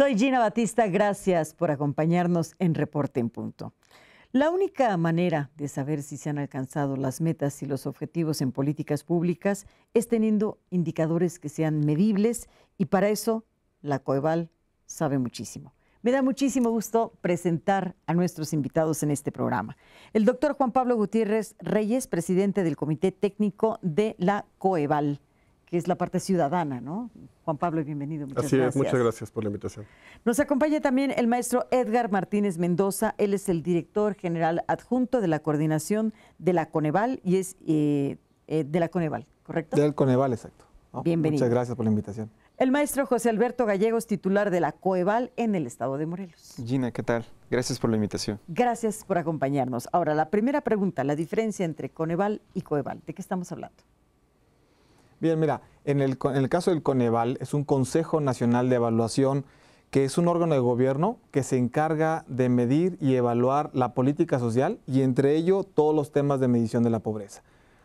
Soy Gina Batista, gracias por acompañarnos en Reporte en Punto. La única manera de saber si se han alcanzado las metas y los objetivos en políticas públicas es teniendo indicadores que sean medibles y para eso la COEVAL sabe muchísimo. Me da muchísimo gusto presentar a nuestros invitados en este programa. El doctor Juan Pablo Gutiérrez Reyes, presidente del Comité Técnico de la COEVAL que es la parte ciudadana, ¿no? Juan Pablo, bienvenido. Muchas Así es, muchas gracias por la invitación. Nos acompaña también el maestro Edgar Martínez Mendoza. Él es el director general adjunto de la coordinación de la Coneval y es eh, eh, de la Coneval, ¿correcto? Del Coneval, exacto. bienvenido. Muchas gracias por la invitación. El maestro José Alberto Gallegos, titular de la Coeval en el estado de Morelos. Gina, ¿qué tal? Gracias por la invitación. Gracias por acompañarnos. Ahora, la primera pregunta, la diferencia entre Coneval y Coeval. ¿De qué estamos hablando? Bien, mira, en el, caso del Coneval es un Consejo Nacional de Evaluación que es un órgano de gobierno que se encarga de medir y evaluar la política social y entre ello todos los temas de medición de la pobreza.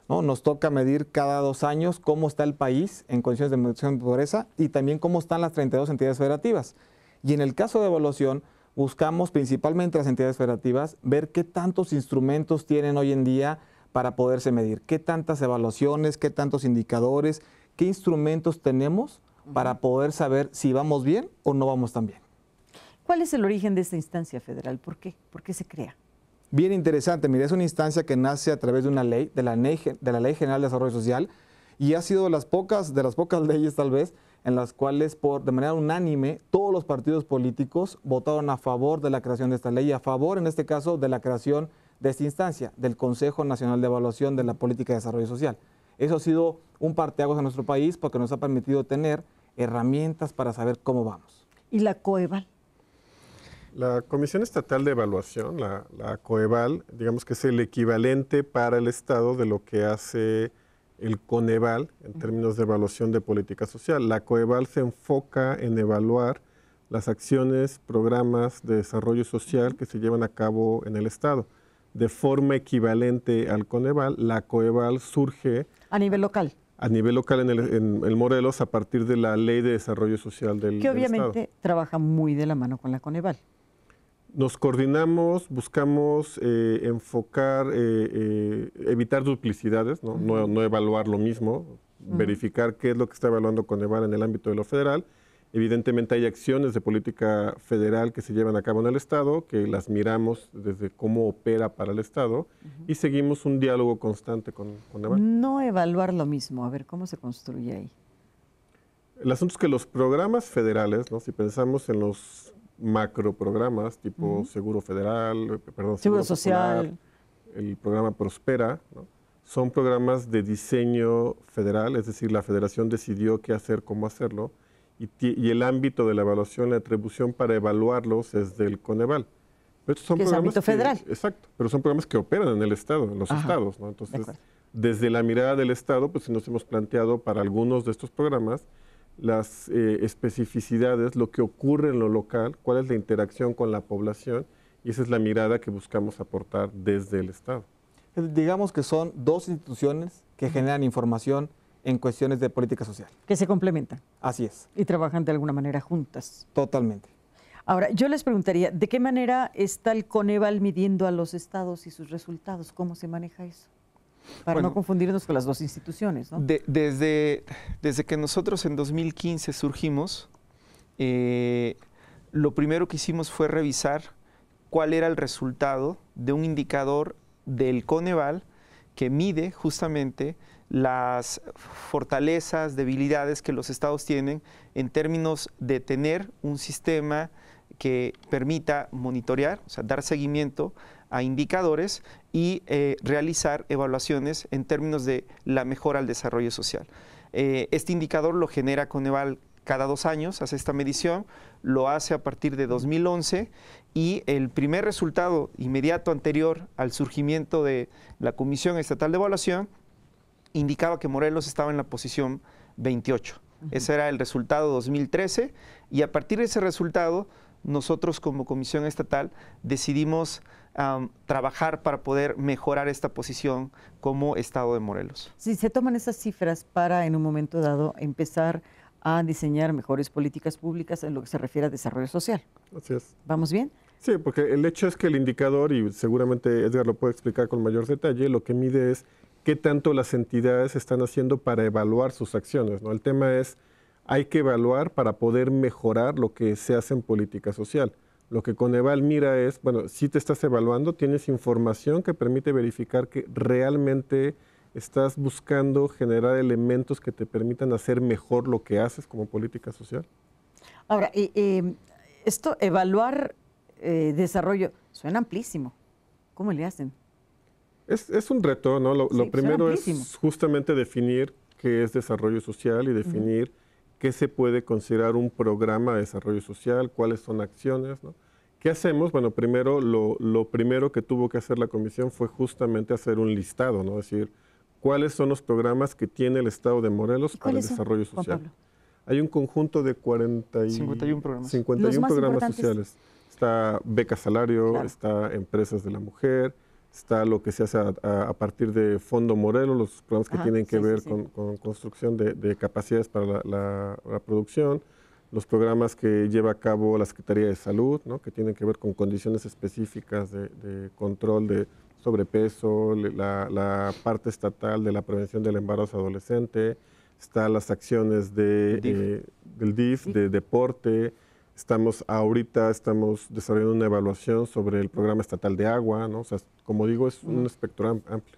Nos toca medir cada dos años cómo está el país en condiciones de medición de pobreza y también cómo están las 32 entidades federativas. Y en el caso de evaluación, buscamos principalmente las entidades federativas ver qué tantos instrumentos tienen hoy en día para poderse medir. ¿Qué tantas evaluaciones, qué tantos indicadores, qué instrumentos tenemos para poder saber si vamos bien o no vamos tan bien? ¿Cuál es el origen de esta instancia federal? ¿Por qué? ¿Por qué se crea? Bien interesante, mire, es una instancia que nace a través de una ley, de la, ley, de la Ley General de Desarrollo Social, y ha sido de las pocas, de las pocas leyes tal vez, en las cuales por, de manera unánime todos los partidos políticos votaron a favor de la creación de esta ley a favor, en este caso, de la creación de esta instancia, del Consejo Nacional de Evaluación de la Política de Desarrollo Social. Eso ha sido un parteaguas en nuestro país porque nos ha permitido tener herramientas para saber cómo vamos. ¿Y la COEVAL? La Comisión Estatal de Evaluación, la, la COEVAL, digamos que es el equivalente para el Estado de lo que hace el CONEVAL en términos de evaluación de política social. La COEVAL se enfoca en evaluar las acciones, programas de desarrollo social que se llevan a cabo en el Estado de forma equivalente al Coneval, la Coeval surge... A nivel local. A nivel local en el, en el Morelos a partir de la Ley de Desarrollo Social del Que obviamente trabaja muy de la mano con la Coneval. Nos coordinamos, buscamos eh, enfocar, eh, eh, evitar duplicidades, ¿no? evaluar lo mismo, verificar qué es lo que está evaluando Coneval en el ámbito de lo federal Evidentemente hay acciones de política federal que se llevan a cabo en el Estado, que las miramos desde cómo opera para el Estado y seguimos un diálogo constante con, con No evaluar lo mismo, a ver cómo se construye ahí. El asunto es que los programas federales, si pensamos en los macroprogramas tipo Seguro Federal, eh, perdón, Seguro, Social, el programa Prospera, son programas de diseño federal, es decir, la federación decidió qué hacer, cómo hacerlo y, el ámbito de la evaluación, la atribución para evaluarlos es del Coneval. Pero estos son programas exacto, pero son programas que operan en el Estado, en los estados, Entonces, desde la mirada del Estado, pues nos hemos planteado para algunos de estos programas las eh, especificidades, lo que ocurre en lo local, cuál es la interacción con la población, y esa es la mirada que buscamos aportar desde el Estado. Digamos que son dos instituciones que generan información en cuestiones de política social. Que se complementan. Así es. Y trabajan de alguna manera juntas. Totalmente. Ahora, yo les preguntaría, ¿de qué manera está el Coneval midiendo a los estados y sus resultados? ¿Cómo se maneja eso? Para no confundirnos con las dos instituciones, desde, desde que nosotros en 2015 surgimos, eh, lo primero que hicimos fue revisar cuál era el resultado de un indicador del Coneval que mide justamente las fortalezas, debilidades que los estados tienen en términos de tener un sistema que permita monitorear, o sea, dar seguimiento a indicadores y eh, realizar evaluaciones en términos de la mejora al desarrollo social. Eh, este indicador lo genera Coneval cada dos años, hace esta medición, lo hace a partir de 2011 y el primer resultado inmediato anterior al surgimiento de la Comisión Estatal de Evaluación indicaba que Morelos estaba en la posición 28. Ese era el resultado 2013 y a partir de ese resultado nosotros como Comisión Estatal decidimos trabajar para poder mejorar esta posición como Estado de Morelos. Si se toman esas cifras para en un momento dado empezar a diseñar mejores políticas públicas en lo que se refiere a desarrollo social. Así es. ¿Vamos bien? Sí, porque el hecho es que el indicador, y seguramente Edgar lo puede explicar con mayor detalle, lo que mide es qué tanto las entidades están haciendo para evaluar sus acciones. ¿no? El tema es, hay que evaluar para poder mejorar lo que se hace en política social. Lo que Coneval mira es, bueno, si te estás evaluando, tienes información que permite verificar que realmente estás buscando generar elementos que te permitan hacer mejor lo que haces como política social. Ahora, y, esto, evaluar eh, desarrollo, suena amplísimo. ¿Cómo le hacen? Es, un reto, ¿no? Lo, pues, primero es justamente definir qué es desarrollo social y definir qué se puede considerar un programa de desarrollo social, cuáles son acciones, ¿no? ¿Qué hacemos? Bueno, primero, lo, primero que tuvo que hacer la comisión fue justamente hacer un listado, ¿no? Es decir, cuáles son los programas que tiene el Estado de Morelos para el desarrollo social. Hay un conjunto de 40 51 programas, sociales. Está beca salario, está empresas de la mujer, está lo que se hace a, partir de Fondo Morelos, los programas que tienen que ver Con, construcción de, capacidades para la, producción, los programas que lleva a cabo la Secretaría de Salud, ¿no? que tienen que ver con condiciones específicas de, control de sobrepeso, la, parte estatal de la prevención del embarazo adolescente, están las acciones de, eh, del DIF, de deporte, Estamos ahorita, estamos desarrollando una evaluación sobre el programa estatal de agua, ¿no? O sea, como digo, es un espectro amplio.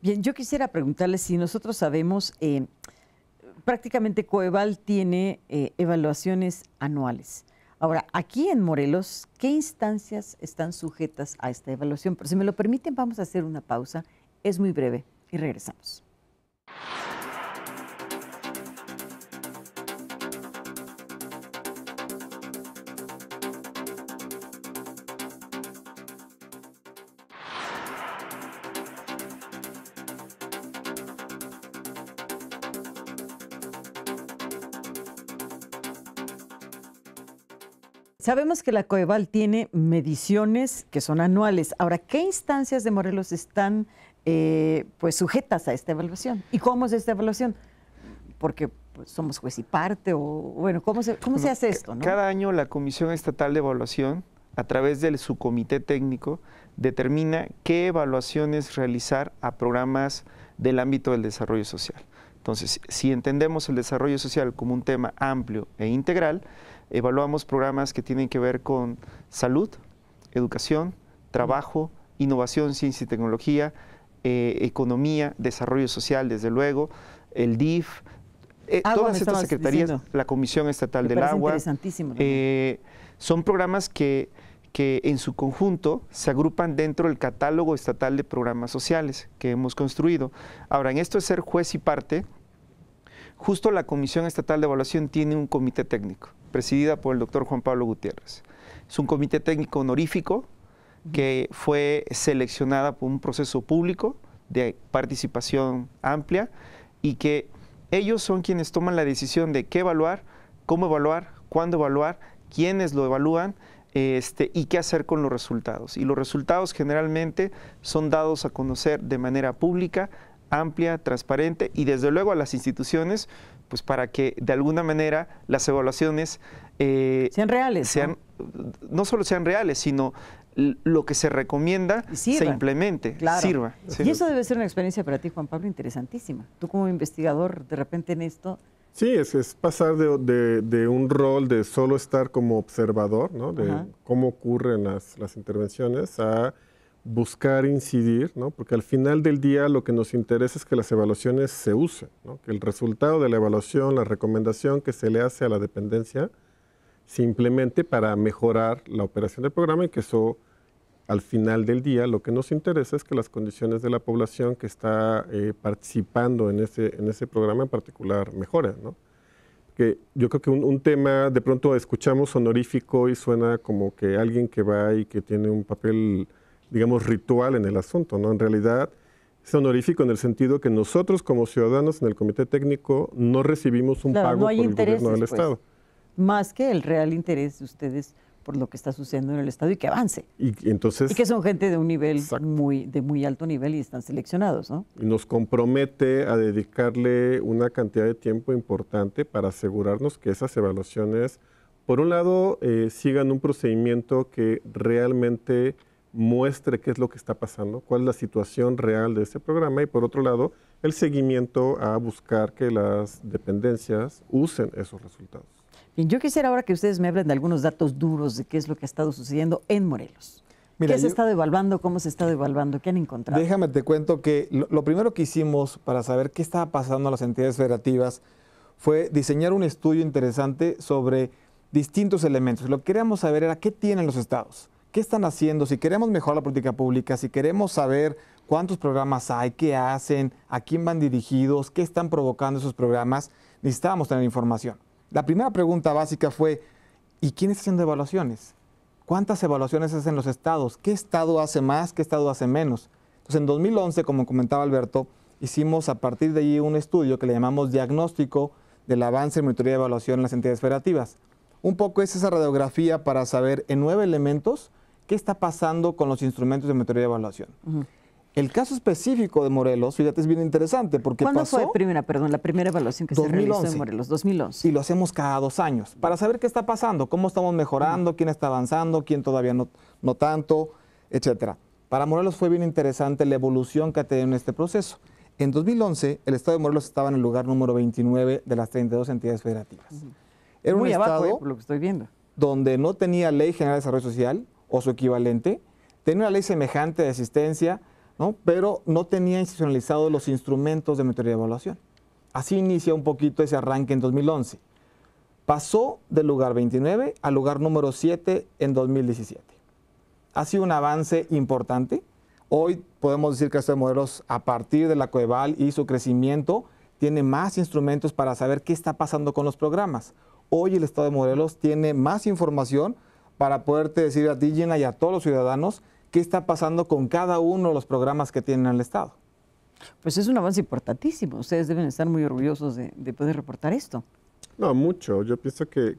Bien, yo quisiera preguntarle si nosotros sabemos, eh, prácticamente Coeval tiene eh, evaluaciones anuales. Ahora, aquí en Morelos, ¿qué instancias están sujetas a esta evaluación? Pero si me lo permiten, vamos a hacer una pausa. Es muy breve y regresamos. Sabemos que la Coeval tiene mediciones que son anuales. Ahora, ¿qué instancias de Morelos están eh, pues sujetas a esta evaluación? ¿Y cómo es esta evaluación? Porque pues, somos juez y parte, o bueno, ¿cómo se, hace eh, esto? Cada año la Comisión Estatal de Evaluación, a través de su comité técnico, determina qué evaluaciones realizar a programas del ámbito del desarrollo social. Entonces, si entendemos el desarrollo social como un tema amplio e integral, evaluamos programas que tienen que ver con salud, educación, trabajo, innovación, ciencia y tecnología, eh, economía, desarrollo social, desde luego, el DIF, eh, ah, todas estas secretarías, la Comisión Estatal del Agua, eh, son programas que, que en su conjunto se agrupan dentro del catálogo estatal de programas sociales que hemos construido. Ahora, en esto de ser juez y parte, justo la Comisión Estatal de Evaluación tiene un comité técnico presidida por el doctor Juan Pablo Gutiérrez. Es un comité técnico honorífico que fue seleccionada por un proceso público de participación amplia y que ellos son quienes toman la decisión de qué evaluar, cómo evaluar, cuándo evaluar, quiénes lo evalúan este, y qué hacer con los resultados. Y los resultados generalmente son dados a conocer de manera pública, amplia, transparente y desde luego a las instituciones pues para que de alguna manera las evaluaciones eh, sean reales. Sean, ¿no? solo sean reales, sino lo que se recomienda se implemente, sirva. Y eso debe ser una experiencia para ti, Juan Pablo, interesantísima. Tú como investigador, de repente en esto... Sí, es, pasar de, un rol de solo estar como observador, ¿no? de cómo ocurren las, las intervenciones, a buscar incidir, ¿no? porque al final del día lo que nos interesa es que las evaluaciones se usen, ¿no? que el resultado de la evaluación, la recomendación que se le hace a la dependencia, simplemente para mejorar la operación del programa y que eso, al final del día, lo que nos interesa es que las condiciones de la población que está eh, participando en ese, en ese programa en particular mejoren. ¿no? Que yo creo que un, un, tema, de pronto escuchamos honorífico y suena como que alguien que va y que tiene un papel digamos, ritual en el asunto, ¿no? En realidad es honorífico en el sentido que nosotros como ciudadanos en el comité técnico no recibimos un pago por el gobierno del pues, Estado. Más que el real interés de ustedes por lo que está sucediendo en el Estado y que avance. Y, entonces, que son gente de un nivel muy, de muy alto nivel y están seleccionados, ¿no? Nos compromete a dedicarle una cantidad de tiempo importante para asegurarnos que esas evaluaciones, por un lado, eh, sigan un procedimiento que realmente muestre qué es lo que está pasando, cuál es la situación real de este programa y por otro lado, el seguimiento a buscar que las dependencias usen esos resultados. yo quisiera ahora que ustedes me hablen de algunos datos duros de qué es lo que ha estado sucediendo en Morelos. ¿Qué se ha estado evaluando, ¿Cómo se está evaluando, ¿Qué han encontrado? Déjame te cuento que lo, primero que hicimos para saber qué estaba pasando a las entidades federativas fue diseñar un estudio interesante sobre distintos elementos. Lo que queríamos saber era qué tienen los estados qué están haciendo, si queremos mejorar la política pública, si queremos saber cuántos programas hay, qué hacen, a quién van dirigidos, qué están provocando esos programas, necesitábamos tener información. La primera pregunta básica fue, ¿y quién está haciendo evaluaciones? ¿Cuántas evaluaciones hacen los estados? ¿Qué estado hace más? ¿Qué estado hace menos? Entonces, en 2011, como comentaba Alberto, hicimos a partir de allí un estudio que le llamamos diagnóstico del avance en monitoría de evaluación en las entidades federativas un poco es esa radiografía para saber en nueve elementos qué está pasando con los instrumentos de metodología de evaluación. El caso específico de Morelos, fíjate, es bien interesante porque ¿Cuándo fue primera, perdón, la primera evaluación que se realizó en Morelos? 2011. Y lo hacemos cada dos años para saber qué está pasando, cómo estamos mejorando, quién está avanzando, quién todavía no, no tanto, etc. Para Morelos fue bien interesante la evolución que ha tenido en este proceso. En 2011, el Estado de Morelos estaba en el lugar número 29 de las 32 entidades federativas. Era un estado eh, lo que estoy viendo. donde no tenía ley general de desarrollo social o su equivalente, tenía una ley semejante de asistencia, pero no tenía institucionalizados los instrumentos de metodología de evaluación. Así inicia un poquito ese arranque en 2011. Pasó del lugar 29 al lugar número 7 en 2017. Ha sido un avance importante. Hoy podemos decir que estos modelos, a partir de la Coeval y su crecimiento, tiene más instrumentos para saber qué está pasando con los programas. Hoy el Estado de Morelos tiene más información para poderte decir a ti, Gina, y a todos los ciudadanos qué está pasando con cada uno de los programas que tienen el Estado. Pues es un avance importantísimo. Ustedes deben estar muy orgullosos de, poder reportar esto. No, mucho. Yo pienso que,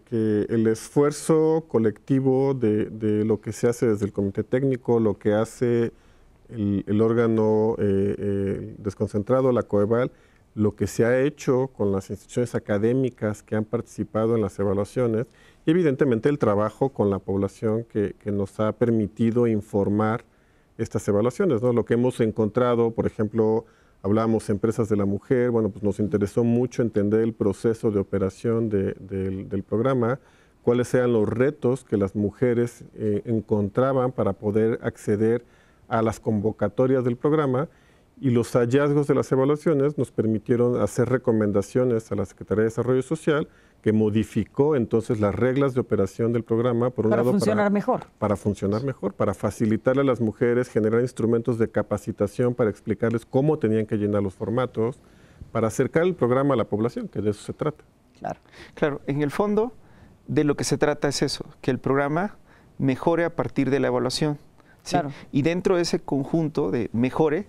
el esfuerzo colectivo de, lo que se hace desde el comité técnico, lo que hace el, órgano eh, eh, desconcentrado, la COEVAL, lo que se ha hecho con las instituciones académicas que han participado en las evaluaciones y evidentemente el trabajo con la población que, nos ha permitido informar estas evaluaciones. Lo que hemos encontrado, por ejemplo, hablamos empresas de la mujer, bueno, pues nos interesó mucho entender el proceso de operación del, programa, cuáles eran los retos que las mujeres eh, encontraban para poder acceder a las convocatorias del programa y los hallazgos de las evaluaciones nos permitieron hacer recomendaciones a la Secretaría de Desarrollo Social que modificó entonces las reglas de operación del programa para funcionar mejor. para funcionar mejor, para facilitarle a las mujeres generar instrumentos de capacitación para explicarles cómo tenían que llenar los formatos para acercar el programa a la población, que de eso se trata. Claro. Claro, en el fondo de lo que se trata es eso, que el programa mejore a partir de la evaluación. Claro. Y dentro de ese conjunto de mejore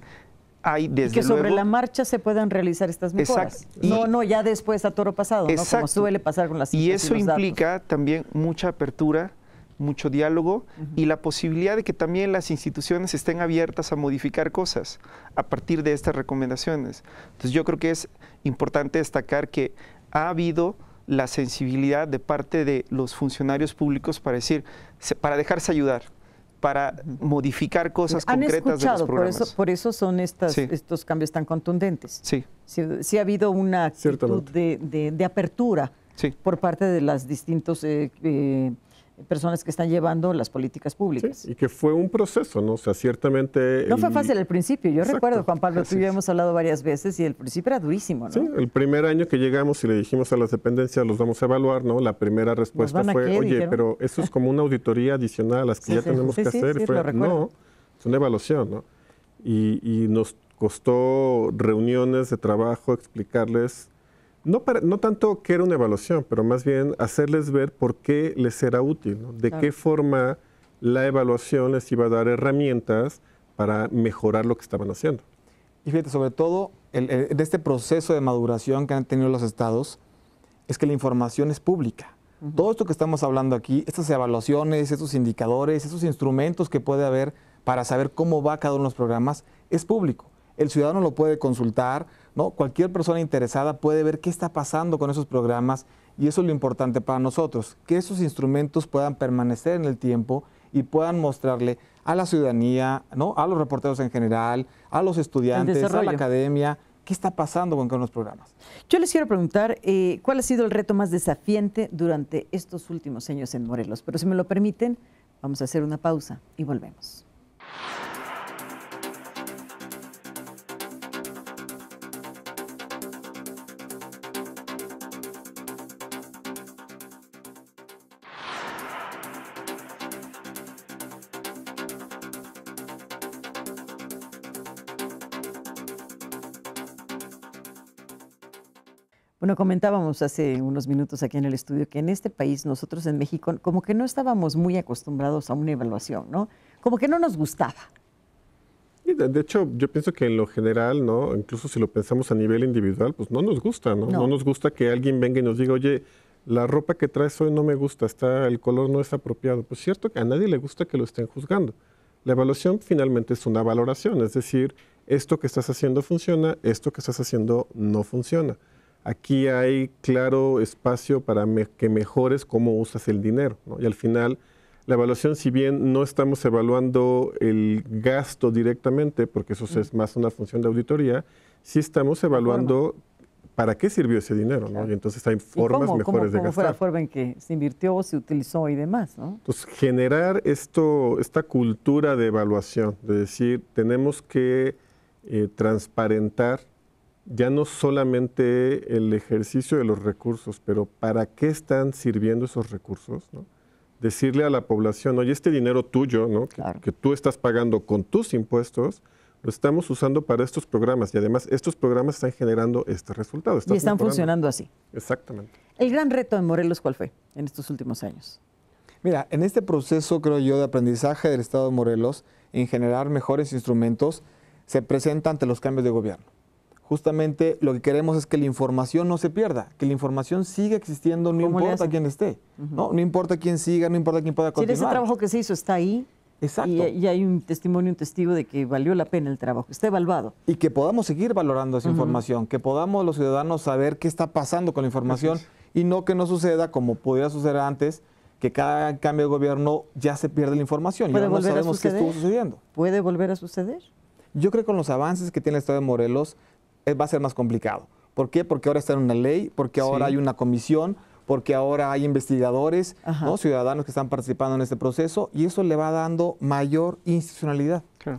que sobre la marcha se puedan realizar estas mejoras. y, no, no, ya después a toro pasado, ¿no? como suele pasar con las Y eso implica también mucha apertura, mucho diálogo y la posibilidad de que también las instituciones estén abiertas a modificar cosas a partir de estas recomendaciones. Entonces yo creo que es importante destacar que ha habido la sensibilidad de parte de los funcionarios públicos para decir, para dejarse ayudar para modificar cosas ¿Han concretas de los programas. Por eso, por eso son estas, estos cambios tan contundentes. Sí. Sí, ha habido una actitud de, apertura por parte de las distintos eh, eh personas que están llevando las políticas públicas. y que fue un proceso, ¿no? O sea, ciertamente... No fue fácil al principio. Yo recuerdo, Juan Pablo, tú y yo hemos hablado varias veces y el principio era durísimo, ¿no? Sí, el primer año que llegamos y le dijimos a las dependencias, los vamos a evaluar, ¿no? La primera respuesta fue, oye, pero eso es como una auditoría adicional a las que ya tenemos que hacer. Y no, es una evaluación, ¿no? Y, y nos costó reuniones de trabajo explicarles no, para, no tanto que era una evaluación, pero más bien hacerles ver por qué les era útil, de qué forma la evaluación les iba a dar herramientas para mejorar lo que estaban haciendo. Y fíjate, sobre todo, de este proceso de maduración que han tenido los estados, es que la información es pública. Todo esto que estamos hablando aquí, estas evaluaciones, estos indicadores, esos instrumentos que puede haber para saber cómo va cada uno de los programas, es público el ciudadano lo puede consultar, ¿no? Cualquier persona interesada puede ver qué está pasando con esos programas y eso es lo importante para nosotros, que esos instrumentos puedan permanecer en el tiempo y puedan mostrarle a la ciudadanía, ¿no? a los reporteros en general, a los estudiantes, a la academia, qué está pasando con los programas. Yo les quiero preguntar, eh, ¿cuál ha sido el reto más desafiante durante estos últimos años en Morelos? Pero si me lo permiten, vamos a hacer una pausa y volvemos. Bueno, comentábamos hace unos minutos aquí en el estudio que en este país, nosotros en México, como que no estábamos muy acostumbrados a una evaluación, ¿no? Como que no nos gustaba. de, hecho, yo pienso que en lo general, ¿no? Incluso si lo pensamos a nivel individual, pues no nos gusta, ¿no? No, nos gusta que alguien venga y nos diga, oye, la ropa que traes hoy no me gusta, está, el color no es apropiado. Pues cierto que a nadie le gusta que lo estén juzgando. La evaluación finalmente es una valoración, es decir, esto que estás haciendo funciona, esto que estás haciendo no funciona aquí hay claro espacio para que mejores cómo usas el dinero. Y al final, la evaluación, si bien no estamos evaluando el gasto directamente, porque eso es más una función de auditoría, sí estamos evaluando para qué sirvió ese dinero, Y entonces hay formas mejores de cómo fue la forma en que se invirtió, se utilizó y demás, ¿no? generar esto, esta cultura de evaluación, de decir, tenemos que eh, transparentar ya no solamente el ejercicio de los recursos, pero para qué están sirviendo esos recursos, Decirle a la población, oye, este dinero tuyo, Que, tú estás pagando con tus impuestos, lo estamos usando para estos programas y además estos programas están generando este resultado. y están funcionando así. Exactamente. El gran reto en Morelos, ¿cuál fue en estos últimos años? Mira, en este proceso, creo yo, de aprendizaje del Estado de Morelos en generar mejores instrumentos, se presenta ante los cambios de gobierno justamente lo que queremos es que la información no se pierda, que la información siga existiendo, no importa quién esté, ¿no? No importa quién siga, no importa quién pueda continuar. Si ese trabajo que se hizo está ahí, Exacto. Y, hay un testimonio, un testigo de que valió la pena el trabajo, esté evaluado. Y que podamos seguir valorando esa información, que podamos los ciudadanos saber qué está pasando con la información y no que no suceda como pudiera suceder antes, que cada cambio de gobierno ya se pierde la información, y no sabemos qué estuvo sucediendo. ¿Puede volver a suceder? Yo creo que con los avances que tiene el Estado de Morelos eh, va a ser más complicado. ¿Por qué? Porque ahora está en una ley, porque ahora hay una comisión, porque ahora hay investigadores, ciudadanos que están participando en este proceso y eso le va dando mayor institucionalidad. Claro.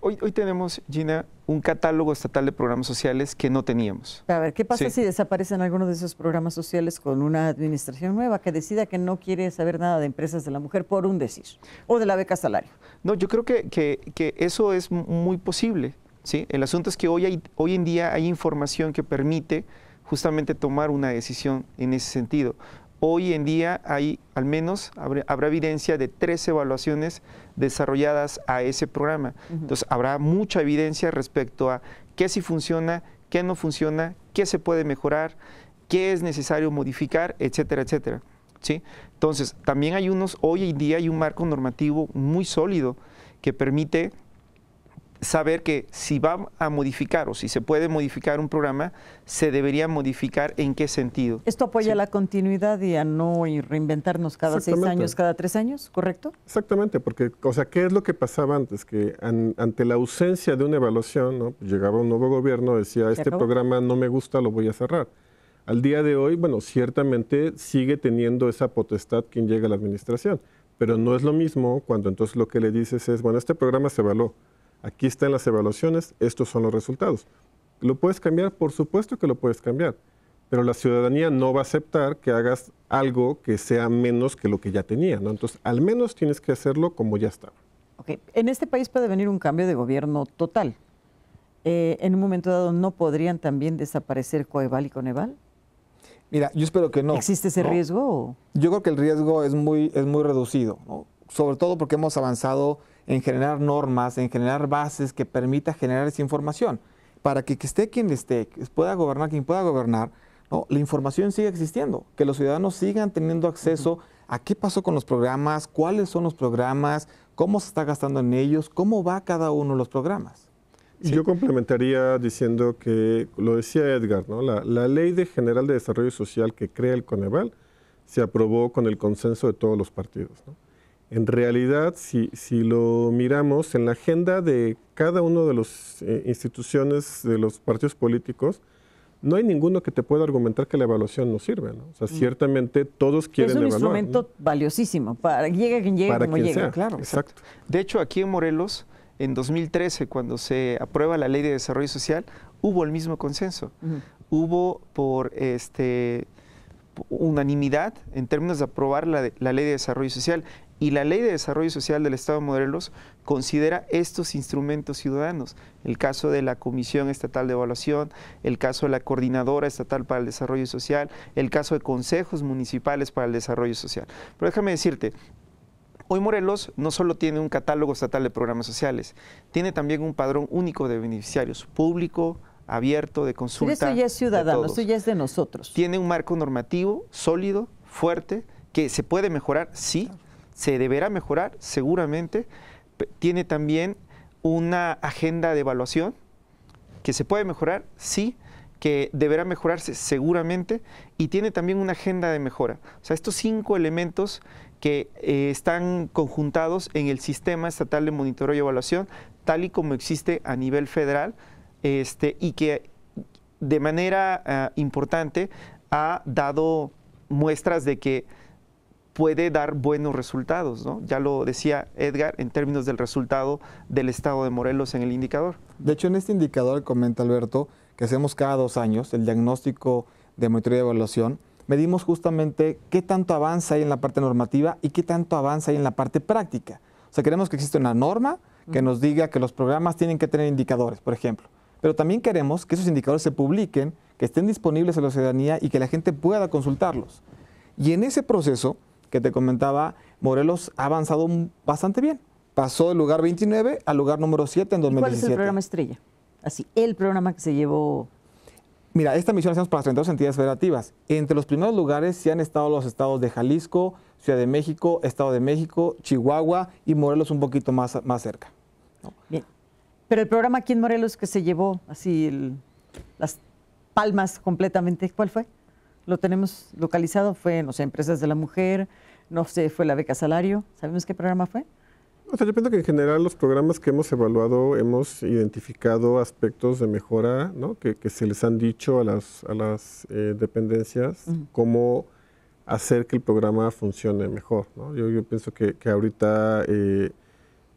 Hoy, tenemos, Gina, un catálogo estatal de programas sociales que no teníamos. A ver, ¿qué pasa si desaparecen algunos de esos programas sociales con una administración nueva que decida que no quiere saber nada de empresas de la mujer por un decir? O de la beca salario. No, yo creo que eso es muy posible. El asunto es que hoy, en día hay información que permite justamente tomar una decisión en ese sentido. Hoy en día hay, al menos, habrá, evidencia de tres evaluaciones desarrolladas a ese programa. Entonces, habrá mucha evidencia respecto a qué sí funciona, qué no funciona, qué se puede mejorar, qué es necesario modificar, etcétera, etcétera. ¿Sí? Entonces, también hay unos, hoy en día hay un marco normativo muy sólido que permite saber que si va a modificar o si se puede modificar un programa, se debería modificar en qué sentido. Esto apoya la continuidad y a no reinventarnos cada seis años, cada tres años, ¿correcto? Exactamente, porque, o sea, ¿qué es lo que pasaba antes? Que ante la ausencia de una evaluación, pues llegaba un nuevo gobierno, decía, este programa no me gusta, lo voy a cerrar. Al día de hoy, bueno, ciertamente sigue teniendo esa potestad quien llega a la administración, pero no es lo mismo cuando entonces lo que le dices es, bueno, este programa se evaluó Aquí están las evaluaciones, estos son los resultados. ¿Lo puedes cambiar? Por supuesto que lo puedes cambiar, pero la ciudadanía no va a aceptar que hagas algo que sea menos que lo que ya tenía, Entonces, al menos tienes que hacerlo como ya está. En este país puede venir un cambio de gobierno total. Eh, en un momento dado, ¿no podrían también desaparecer Coeval y Coneval? Mira, yo espero que no. ¿Existe ese riesgo? Yo creo que el riesgo es muy, es muy reducido, sobre todo porque hemos avanzado en generar normas, en generar bases que permita generar esa información. Para que, esté quien esté, pueda gobernar quien pueda gobernar, la información siga existiendo, que los ciudadanos sigan teniendo acceso a qué pasó con los programas, cuáles son los programas, cómo se está gastando en ellos, cómo va cada uno de los programas. Yo complementaría diciendo que, lo decía Edgar, la, Ley de General de Desarrollo Social que crea el Coneval se aprobó con el consenso de todos los partidos. En realidad, si, lo miramos en la agenda de cada uno de las eh, instituciones, de los partidos políticos, no hay ninguno que te pueda argumentar que la evaluación no sirve. O sea, mm. ciertamente todos quieren evaluar. Es un instrumento valiosísimo. Para, llegue quien llegue como quien claro. Exacto. De hecho, aquí en Morelos, en 2013, cuando se aprueba la Ley de Desarrollo Social, hubo el mismo consenso. Hubo por este unanimidad en términos de aprobar la, ley de desarrollo social y la Ley de Desarrollo Social del Estado de Morelos considera estos instrumentos ciudadanos, el caso de la Comisión Estatal de Evaluación, el caso de la Coordinadora Estatal para el Desarrollo Social, el caso de consejos municipales para el desarrollo social. Pero déjame decirte, Hoy Morelos no solo tiene un catálogo estatal de programas sociales, tiene también un padrón único de beneficiarios, público, abierto, de consulta. Pero eso ya es ciudadano, eso ya es de nosotros. Tiene un marco normativo sólido, fuerte, que se puede mejorar, sí, se deberá mejorar seguramente. Tiene también una agenda de evaluación que se puede mejorar, sí, que deberá mejorarse seguramente y tiene también una agenda de mejora. O sea, estos cinco elementos que eh, están conjuntados en el sistema estatal de monitoreo y evaluación, tal y como existe a nivel federal, este, y que de manera ah, importante ha dado muestras de que puede dar buenos resultados, ¿no? Ya lo decía Edgar en términos del resultado del estado de Morelos en el indicador. De hecho, en este indicador, comenta Alberto, que hacemos cada dos años, el diagnóstico de monitoreo de evaluación, medimos justamente qué tanto avanza ahí en la parte normativa y qué tanto avanza ahí en la parte práctica. O sea, queremos que exista una norma que nos diga que los programas tienen que tener indicadores, por ejemplo. Pero también queremos que esos indicadores se publiquen, que estén disponibles a la ciudadanía y que la gente pueda consultarlos. Y en ese proceso, que te comentaba, Morelos ha avanzado bastante bien. Pasó del lugar 29 al lugar número 7 en 2017. ¿Cuál es el programa estrella? Así, el programa que se llevó Mira, esta misión la hacemos para las 32 entidades federativas. Entre los primeros lugares se han estado los estados de Jalisco, Ciudad de México, Estado de México, Chihuahua y Morelos un poquito más, más cerca. Bien. Pero el programa aquí en Morelos que se llevó así las palmas completamente, ¿cuál fue? lo tenemos localizado, fue, no Empresas de la Mujer, no sé, fue la beca salario, ¿sabemos qué programa fue? O sea, yo pienso que en general los programas que hemos evaluado hemos identificado aspectos de mejora ¿no? que, se les han dicho a las, a las eh, dependencias, cómo hacer que el programa funcione mejor. ¿no? Yo, pienso que, ahorita, eh,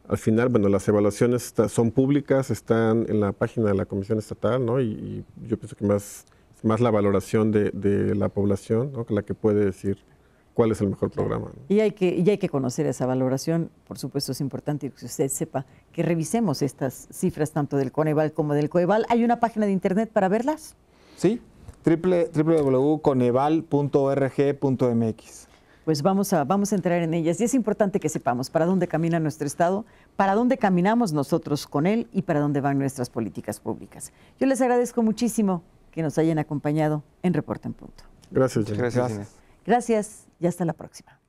al final, bueno, las evaluaciones son públicas, están en la página de la Comisión Estatal, ¿no? y yo pienso que más más la valoración de, la población, ¿no? la que puede decir cuál es el mejor programa. Y, hay que, y hay que conocer esa valoración, por supuesto es importante que usted sepa que revisemos estas cifras tanto del Coneval como del Coeval. ¿Hay una página de internet para verlas? Sí, www.coneval.org.mx pues vamos a, vamos a entrar en ellas. Y es importante que sepamos para dónde camina nuestro Estado, para dónde caminamos nosotros con él y para dónde van nuestras políticas públicas. Yo les agradezco muchísimo que nos hayan acompañado en Reporte en Punto. Gracias, Gracias. Gracias. Gracias y hasta la próxima.